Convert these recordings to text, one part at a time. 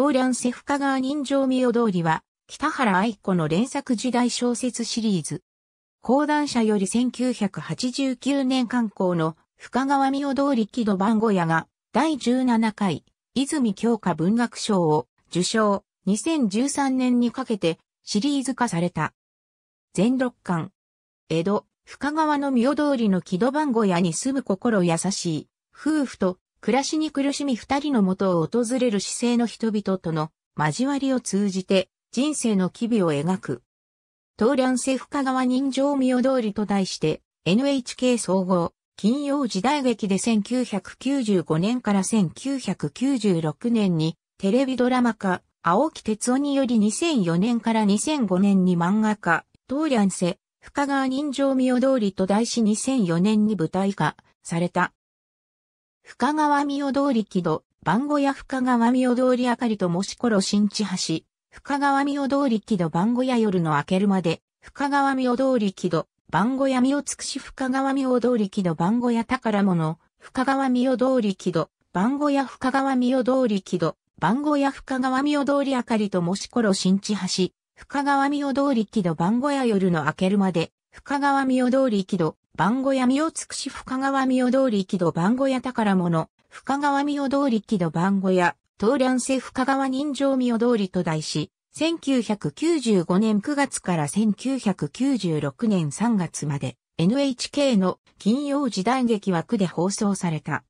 東蘭フカ川人情御代通りは、北原愛子の連作時代小説シリーズ。講談社より1989年刊行の深川御代通り木戸番小屋が第17回泉京華文学賞を受賞2013年にかけてシリーズ化された。全六巻。江戸、深川の御代通りの木戸番小屋に住む心優しい夫婦と暮らしに苦しみ二人の元を訪れる姿勢の人々との交わりを通じて人生の機微を描く。東梁政府下川人情代通りと題して NHK 総合金曜時代劇で1995年から1996年にテレビドラマ化、青木哲夫により2004年から2005年に漫画化、東梁瀬、深川人情代通りと題し2004年に舞台化された深川御代通り木戸、番小屋深川御代通り明かりともしころ新地橋、深川御代通り木戸番小屋夜の明けるまで、深川御代通り木戸、番小屋御尽くし深川御代通り木戸番小屋宝物、深川御代通り木戸、番小屋深川御代通り木戸、番小屋深川御代通り明かりともしころ新地橋、深川御代通り木戸番小屋夜の明けるまで、深川御代通り木戸、番小屋見を尽くし深川見を通り木戸番小屋宝物、深川見を通り木戸番小屋、東蘭瀬深川人情見を通りと題し、1995年9月から1996年3月まで NHK の金曜時代劇枠で放送された。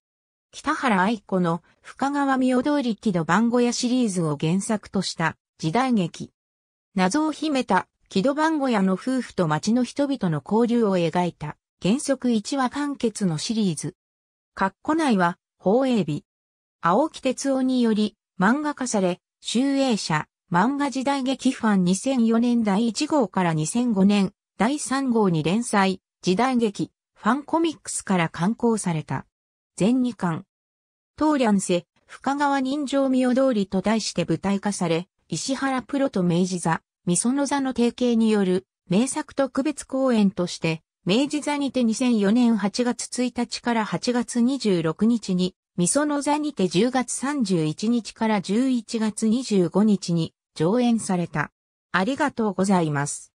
北原愛子の深川見通り木戸番小屋シリーズを原作とした時代劇。謎を秘めた木戸番小屋の夫婦と町の人々の交流を描いた原則1話完結のシリーズ。括弧内は、放映日。青木哲夫により、漫画化され、集英社、漫画時代劇ファン2004年第1号から2005年、第3号に連載、時代劇、ファンコミックスから刊行された。全2巻。東ンセ、深川人情明通りと題して舞台化され、石原プロと明治座、そ園座の提携による名作特別公演として明治座にて2004年8月1日から8月26日に、味噌の座にて10月31日から11月25日に上演された。ありがとうございます。